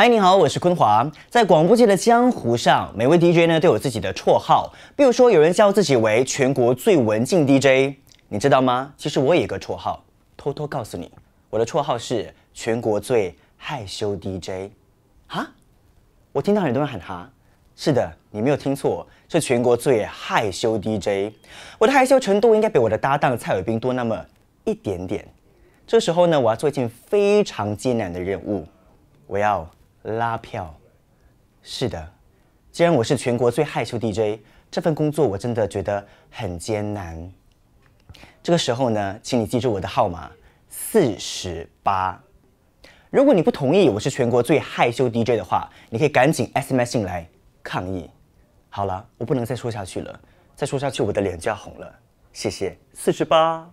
嗨，你好，我是坤华。在广播界的江湖上，每位 DJ 呢都有自己的绰号。比如说，有人叫自己为“全国最文静 DJ”，你知道吗？其实我也有个绰号，偷偷告诉你，我的绰号是“全国最害羞 DJ”。哈？我听到很多人喊哈。是的，你没有听错，是全国最害羞 DJ。我的害羞程度应该比我的搭档蔡伟斌多那么一点点。这时候呢，我要做一件非常艰难的任务，我要。拉票，是的，既然我是全国最害羞 DJ，这份工作我真的觉得很艰难。这个时候呢，请你记住我的号码四十八。如果你不同意我是全国最害羞 DJ 的话，你可以赶紧 S M 进来抗议。好了，我不能再说下去了，再说下去我的脸就要红了。谢谢四十八。